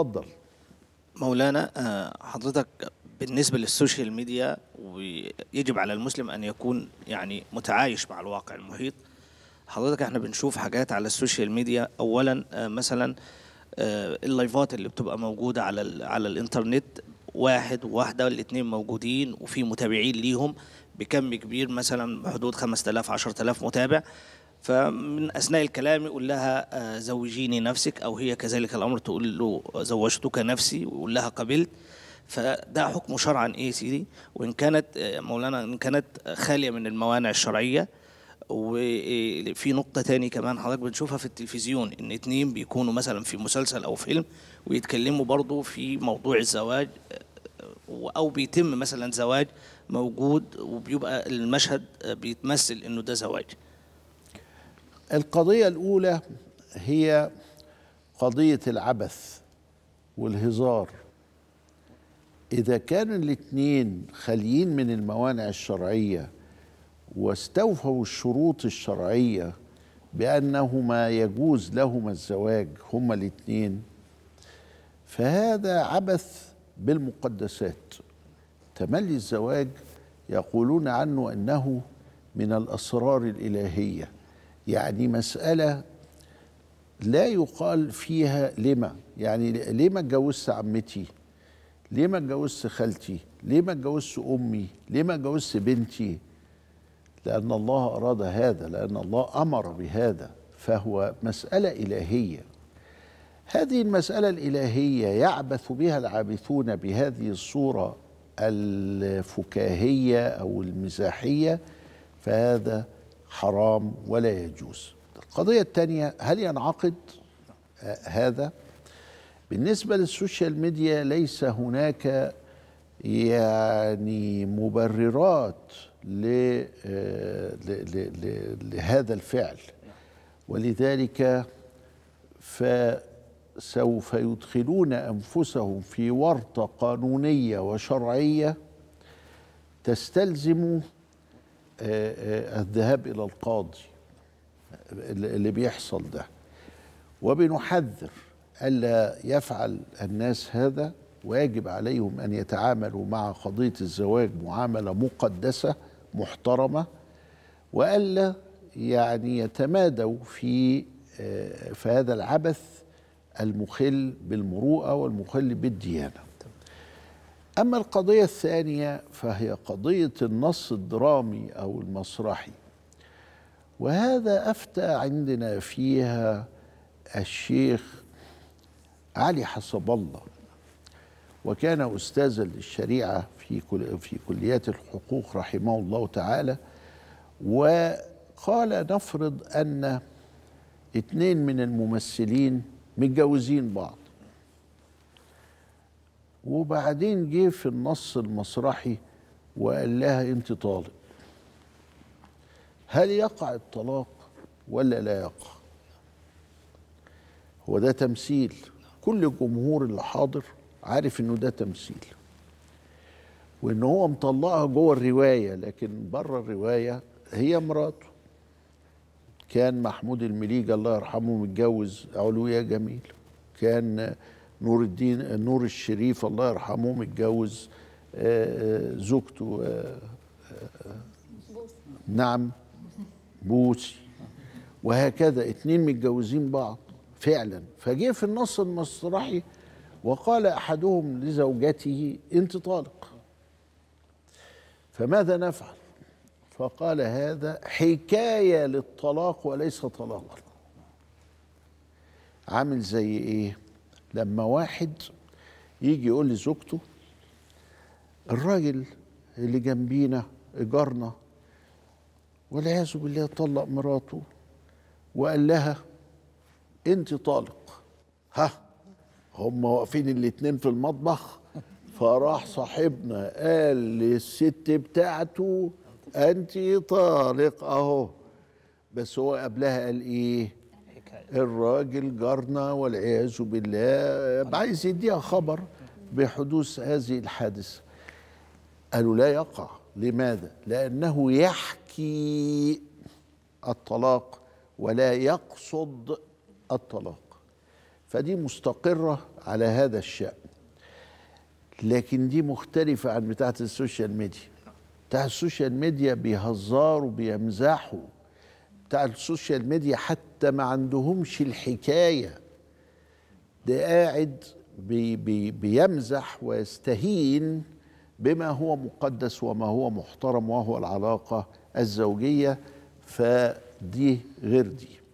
اتفضل مولانا آه، حضرتك بالنسبة للسوشيال ميديا ويجب على المسلم أن يكون يعني متعايش مع الواقع المحيط حضرتك احنا بنشوف حاجات على السوشيال ميديا أولا آه، مثلا آه، اللايفات اللي بتبقى موجودة على على الإنترنت واحد وواحدة الاثنين موجودين وفي متابعين ليهم بكم كبير مثلا حدود 5000 10000 متابع فمن اثناء الكلام يقول لها آه، زوجيني نفسك او هي كذلك الامر تقول له زوجتك نفسي ويقول لها قبلت فده حكم شرعا ايه سيدي وان كانت آه، مولانا ان كانت خاليه من الموانع الشرعيه وفي نقطه تاني كمان حضرتك بنشوفها في التلفزيون ان اتنين بيكونوا مثلا في مسلسل او فيلم ويتكلموا برضو في موضوع الزواج آه، او بيتم مثلا زواج موجود وبيبقى المشهد بيتمثل انه ده زواج القضية الأولى هي قضية العبث والهزار إذا كان الاتنين خاليين من الموانع الشرعية واستوفوا الشروط الشرعية بأنهما يجوز لهما الزواج هما الاتنين فهذا عبث بالمقدسات تملي الزواج يقولون عنه أنه من الأسرار الإلهية يعني مسألة لا يقال فيها لما يعني ليه ما اتجوزت عمتي ليه ما اتجوزت خالتي ليه ما اتجوزت أمي ليه ما اتجوزت بنتي لأن الله أراد هذا لأن الله أمر بهذا فهو مسألة إلهية هذه المسألة الإلهية يعبث بها العابثون بهذه الصورة الفكاهية أو المزاحية فهذا حرام ولا يجوز القضية الثانية هل ينعقد آه، هذا بالنسبة للسوشيال ميديا ليس هناك يعني مبررات آه، لهذا الفعل ولذلك فسوف يدخلون أنفسهم في ورطة قانونية وشرعية تستلزم آه، آه، الذهاب الى القاضي اللي بيحصل ده وبنحذر الا يفعل الناس هذا ويجب عليهم ان يتعاملوا مع قضيه الزواج معامله مقدسه محترمه والا يعني يتمادوا في آه، في هذا العبث المخل بالمروءه والمخل بالديانه أما القضية الثانية فهي قضية النص الدرامي أو المسرحي وهذا أفتى عندنا فيها الشيخ علي حسب الله وكان أستاذا للشريعة في في كليات الحقوق رحمه الله تعالى وقال نفرض أن اتنين من الممثلين متجوزين بعض وبعدين جه في النص المسرحي وقال لها انت طالق هل يقع الطلاق ولا لا يقع هو ده تمثيل كل الجمهور اللي حاضر عارف انه ده تمثيل وان هو مطلقها جوه الروايه لكن بره الروايه هي مراته كان محمود المليجه الله يرحمه متجوز علوية جميل كان نور الدين نور الشريف الله يرحمه متجوز آه، آه، زوجته آه، نعم بوسي وهكذا اتنين متجوزين بعض فعلا فجه في النص المسرحي وقال احدهم لزوجته انت طالق فماذا نفعل فقال هذا حكايه للطلاق وليس طلاقا عامل زي ايه لما واحد يجي يقول لزوجته الراجل اللي جنبينا جارنا والعياذ بالله طلق مراته وقال لها انت طالق ها هم واقفين الاتنين في المطبخ فراح صاحبنا قال للست بتاعته انت طالق اهو بس هو قبلها قال ايه الراجل جارنا والعياذ بالله عايز يديها خبر بحدوث هذه الحادثه قالوا لا يقع لماذا لانه يحكي الطلاق ولا يقصد الطلاق فدي مستقره على هذا الشان لكن دي مختلفه عن بتاعه السوشيال ميديا بتاع السوشيال ميديا بيهزروا بيمزحوا بتاع السوشيال ميديا حتى ما عندهمش الحكاية ده قاعد بي بي بيمزح ويستهين بما هو مقدس وما هو محترم وهو العلاقة الزوجية فدي غير دي